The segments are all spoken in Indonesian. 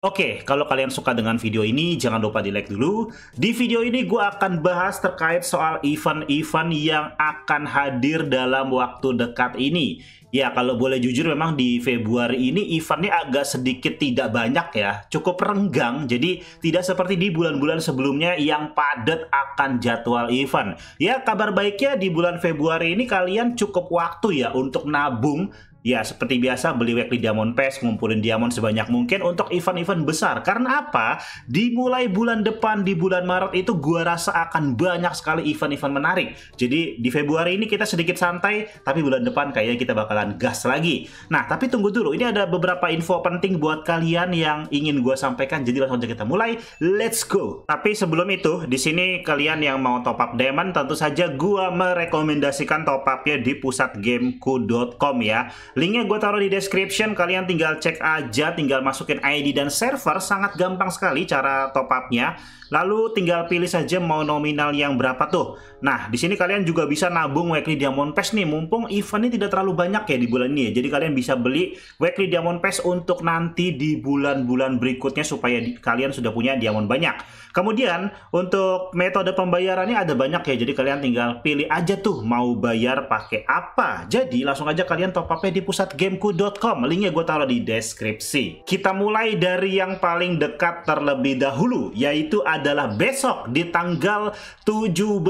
Oke, kalau kalian suka dengan video ini, jangan lupa di like dulu. Di video ini gue akan bahas terkait soal event-event yang akan hadir dalam waktu dekat ini. Ya, kalau boleh jujur memang di Februari ini eventnya agak sedikit tidak banyak ya. Cukup renggang, jadi tidak seperti di bulan-bulan sebelumnya yang padat akan jadwal event. Ya, kabar baiknya di bulan Februari ini kalian cukup waktu ya untuk nabung Ya, seperti biasa beli weekly diamond pass, ngumpulin diamond sebanyak mungkin untuk event-event besar. Karena apa? Dimulai bulan depan di bulan Maret itu gua rasa akan banyak sekali event-event menarik. Jadi di Februari ini kita sedikit santai, tapi bulan depan kayaknya kita bakalan gas lagi. Nah, tapi tunggu dulu. Ini ada beberapa info penting buat kalian yang ingin gua sampaikan. Jadi langsung aja kita mulai. Let's go. Tapi sebelum itu, di sini kalian yang mau top up diamond tentu saja gua merekomendasikan top upnya di pusatgameku.com ya Linknya gue taruh di description, kalian tinggal cek aja, tinggal masukin ID dan server, sangat gampang sekali cara top up-nya. Lalu tinggal pilih saja mau nominal yang berapa tuh. Nah, di sini kalian juga bisa nabung weekly diamond pass nih, mumpung eventnya tidak terlalu banyak ya di bulan ini ya. Jadi kalian bisa beli weekly diamond pass untuk nanti di bulan-bulan berikutnya supaya di, kalian sudah punya diamond banyak. Kemudian untuk metode pembayarannya ada banyak ya, jadi kalian tinggal pilih aja tuh mau bayar pakai apa. Jadi langsung aja kalian top up-nya di di pusatgameku.com. Linknya gue taruh di deskripsi. Kita mulai dari yang paling dekat terlebih dahulu, yaitu adalah besok di tanggal 17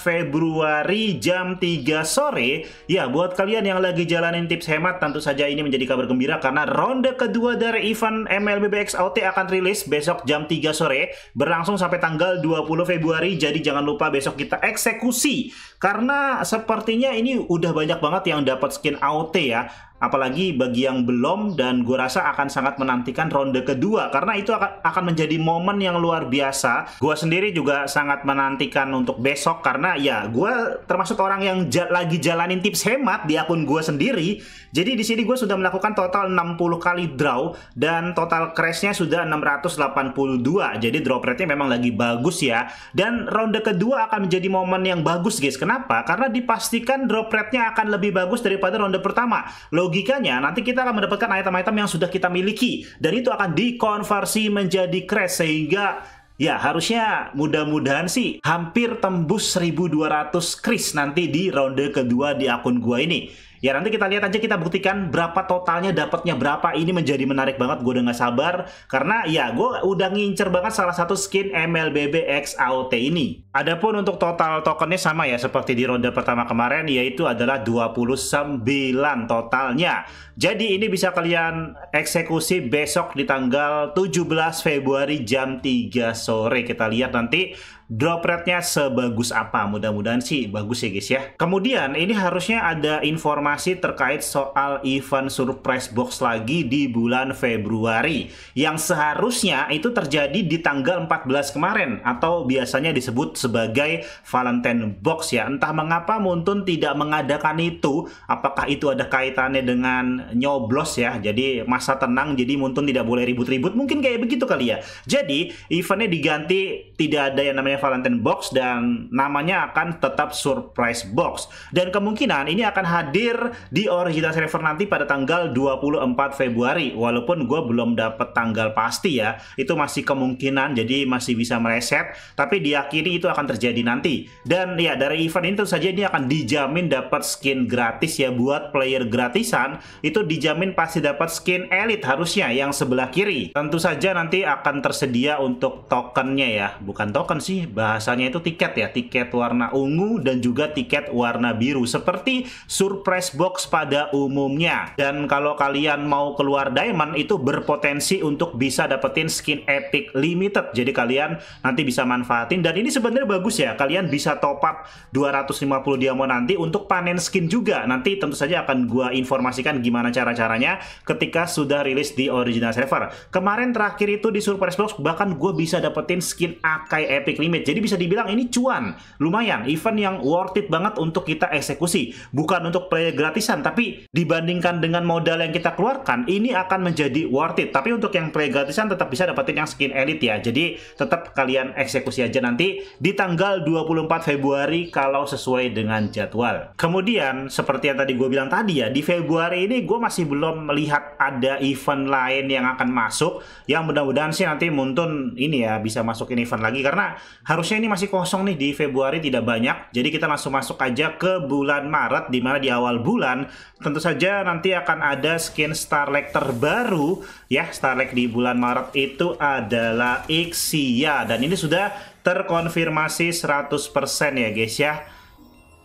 Februari jam 3 sore. Ya, buat kalian yang lagi jalanin tips hemat, tentu saja ini menjadi kabar gembira karena ronde kedua dari event MLBBX BXOT akan rilis besok jam 3 sore, berlangsung sampai tanggal 20 Februari. Jadi jangan lupa besok kita eksekusi karena sepertinya ini udah banyak banget yang dapat skin AOT ya apalagi bagi yang belum dan gue rasa akan sangat menantikan ronde kedua karena itu akan menjadi momen yang luar biasa gue sendiri juga sangat menantikan untuk besok karena ya gue termasuk orang yang lagi jalanin tips hemat di akun gue sendiri jadi di sini gue sudah melakukan total 60 kali draw dan total crashnya sudah 682 jadi drop rate-nya memang lagi bagus ya dan ronde kedua akan menjadi momen yang bagus guys kenapa? karena dipastikan drop rate-nya akan lebih bagus daripada ronde pertama Lo logikanya nanti kita akan mendapatkan item-item yang sudah kita miliki dan itu akan dikonversi menjadi crash sehingga Ya, harusnya mudah-mudahan sih hampir tembus 1200 kris nanti di ronde kedua di akun gua ini. Ya nanti kita lihat aja kita buktikan berapa totalnya dapatnya berapa. Ini menjadi menarik banget. Gue udah nggak sabar karena ya gue udah ngincer banget salah satu skin MLBB X AOT ini. Adapun untuk total tokennya sama ya seperti di ronde pertama kemarin yaitu adalah 29 totalnya. Jadi ini bisa kalian eksekusi besok di tanggal 17 Februari jam 3 sore. Kita lihat nanti drop rate-nya sebagus apa. Mudah-mudahan sih bagus ya guys ya. Kemudian ini harusnya ada informasi terkait soal event surprise box lagi di bulan Februari yang seharusnya itu terjadi di tanggal 14 kemarin atau biasanya disebut sebagai Valentine box ya. Entah mengapa Muntun tidak mengadakan itu. Apakah itu ada kaitannya dengan nyoblos ya. Jadi masa tenang jadi Muntun tidak boleh ribut-ribut. Mungkin kayak begitu kali ya. Jadi eventnya diganti tidak ada yang namanya Valentine Box dan namanya akan tetap Surprise Box. Dan kemungkinan ini akan hadir di original server nanti pada tanggal 24 Februari. Walaupun gue belum dapet tanggal pasti ya, itu masih kemungkinan jadi masih bisa mereset. Tapi diakhiri itu akan terjadi nanti. Dan ya dari event ini tentu saja ini akan dijamin dapat skin gratis ya buat player gratisan itu dijamin pasti dapat skin elite harusnya yang sebelah kiri. Tentu saja nanti akan tersedia untuk tokennya ya, bukan token sih bahasanya itu tiket ya, tiket warna ungu dan juga tiket warna biru seperti surprise box pada umumnya. Dan kalau kalian mau keluar diamond itu berpotensi untuk bisa dapetin skin epic limited. Jadi kalian nanti bisa manfaatin dan ini sebenarnya bagus ya. Kalian bisa top up 250 diamond nanti untuk panen skin juga. Nanti tentu saja akan gua informasikan gimana cara-caranya ketika sudah rilis di original server. Kemarin terakhir itu di surprise box bahkan gue bisa dapetin skin Akai Epic limited jadi bisa dibilang ini cuan, lumayan event yang worth it banget untuk kita eksekusi. Bukan untuk player gratisan, tapi dibandingkan dengan modal yang kita keluarkan, ini akan menjadi worth it. Tapi untuk yang player gratisan tetap bisa dapetin yang skin elite ya. Jadi tetap kalian eksekusi aja nanti di tanggal 24 Februari kalau sesuai dengan jadwal. Kemudian seperti yang tadi gue bilang tadi ya, di Februari ini gue masih belum melihat ada event lain yang akan masuk yang mudah-mudahan sih nanti Muntun ini ya bisa masukin event lagi karena Harusnya ini masih kosong nih di Februari tidak banyak. Jadi kita langsung masuk aja ke bulan Maret di mana di awal bulan tentu saja nanti akan ada skin Starlight terbaru ya. Starlight di bulan Maret itu adalah Xia dan ini sudah terkonfirmasi 100% ya guys ya.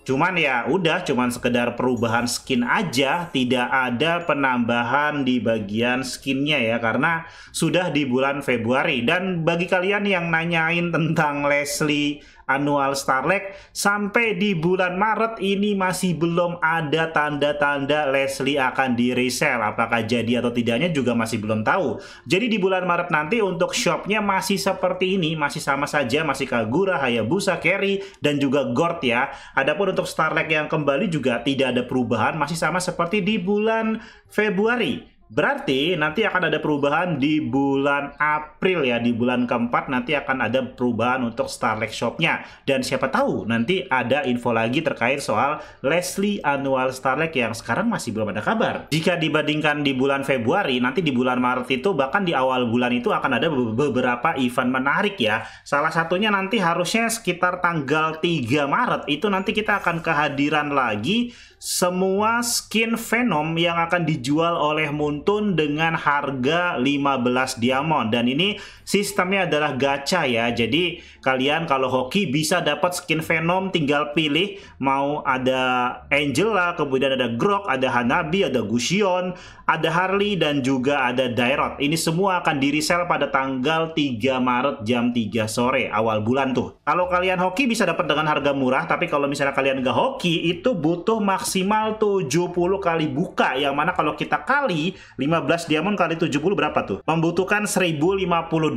Cuman ya udah cuman sekedar perubahan skin aja, tidak ada penambahan di bagian skinnya ya karena sudah di bulan Februari. Dan bagi kalian yang nanyain tentang Leslie annual Starlek sampai di bulan Maret ini masih belum ada tanda-tanda Leslie akan di resell apakah jadi atau tidaknya juga masih belum tahu jadi di bulan Maret nanti untuk shopnya masih seperti ini masih sama saja masih Kagura, Hayabusa, Carry dan juga Gord ya adapun untuk Starlek yang kembali juga tidak ada perubahan masih sama seperti di bulan Februari Berarti nanti akan ada perubahan di bulan April ya, di bulan keempat nanti akan ada perubahan untuk Starlight Shopnya. Dan siapa tahu nanti ada info lagi terkait soal Leslie Annual Starlight yang sekarang masih belum ada kabar. Jika dibandingkan di bulan Februari, nanti di bulan Maret itu bahkan di awal bulan itu akan ada beberapa event menarik ya. Salah satunya nanti harusnya sekitar tanggal 3 Maret itu nanti kita akan kehadiran lagi semua skin Venom yang akan dijual oleh Moon beruntun dengan harga 15 diamond dan ini sistemnya adalah gacha ya. Jadi kalian kalau hoki bisa dapat skin Venom tinggal pilih mau ada Angela, kemudian ada Grok, ada Hanabi, ada Gusion ada Harley dan juga ada Dairot. Ini semua akan di pada tanggal 3 Maret jam 3 sore awal bulan tuh. Kalau kalian hoki bisa dapat dengan harga murah, tapi kalau misalnya kalian nggak hoki itu butuh maksimal 70 kali buka yang mana kalau kita kali 15 diamond kali 70 berapa tuh? Membutuhkan 1050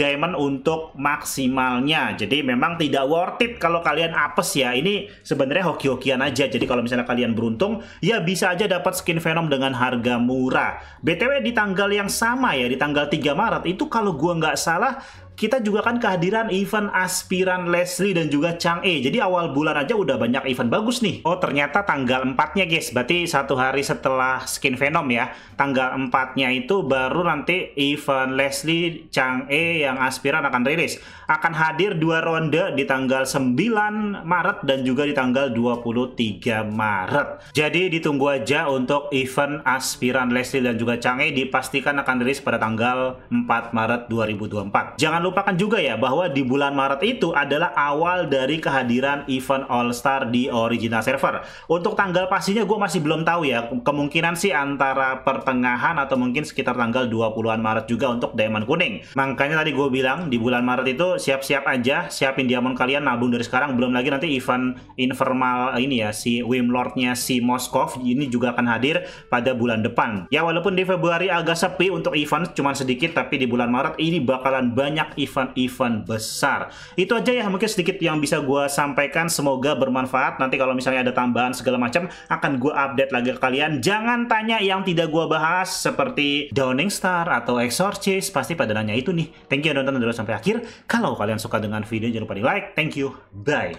diamond untuk maksimalnya. Jadi memang tidak worth it kalau kalian apes ya. Ini sebenarnya hoki-hokian aja. Jadi kalau misalnya kalian beruntung, ya bisa aja dapat skin Venom dengan harga murah. BTW di tanggal yang sama ya, di tanggal 3 Maret itu kalau gue nggak salah kita juga kan kehadiran event aspiran Leslie dan juga Chang E. Jadi awal bulan aja udah banyak event bagus nih. Oh ternyata tanggal 4-nya guys, berarti satu hari setelah Skin Venom ya. Tanggal 4-nya itu baru nanti event Leslie, Chang E yang aspiran akan rilis. Akan hadir dua ronde di tanggal 9 Maret dan juga di tanggal 23 Maret. Jadi ditunggu aja untuk event aspiran Leslie dan juga Chang E dipastikan akan rilis pada tanggal 4 Maret 2024. Jangan jangan lupakan juga ya bahwa di bulan Maret itu adalah awal dari kehadiran event All Star di original server. Untuk tanggal pastinya gue masih belum tahu ya. Kemungkinan sih antara pertengahan atau mungkin sekitar tanggal 20-an Maret juga untuk Diamond Kuning. Makanya tadi gue bilang di bulan Maret itu siap-siap aja, siapin diamond kalian nabung dari sekarang. Belum lagi nanti event informal ini ya si Wimlordnya si Moskov ini juga akan hadir pada bulan depan. Ya walaupun di Februari agak sepi untuk event cuman sedikit tapi di bulan Maret ini bakalan banyak event-event besar. Itu aja ya mungkin sedikit yang bisa gue sampaikan. Semoga bermanfaat. Nanti kalau misalnya ada tambahan segala macam akan gue update lagi ke kalian. Jangan tanya yang tidak gue bahas seperti Downing Star atau Exorcist. Pasti pada nanya itu nih. Thank you udah nonton dulu sampai akhir. Kalau kalian suka dengan video jangan lupa di like. Thank you. Bye.